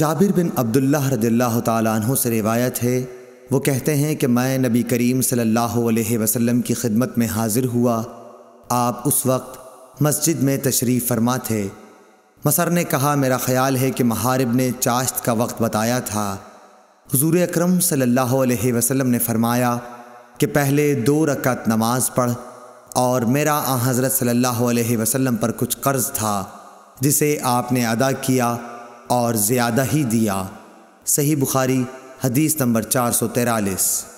जाबिर बिन अब्दुल्ला रदल्ला तु से रिवायत है वो कहते हैं कि मैं नबी करीम सल्लल्लाहु अलैहि वसल्लम की खिदमत में हाजिर हुआ आप उस वक्त मस्जिद में तशरीफ़ फरमा थे मसर ने कहा मेरा ख्याल है कि महारिब ने चाश्त का वक्त बताया था हज़ूर अक्रम सल्लल्लाहु अलैहि वसल्लम ने फरमाया कि पहले दो रकत नमाज पढ़ और मेरा आ हज़रत सल्ला वसम पर कुछ कर्ज़ था जिसे आपने अदा किया और ज़्यादा ही दिया सही बुखारी हदीस नंबर चार सौ तैरालीस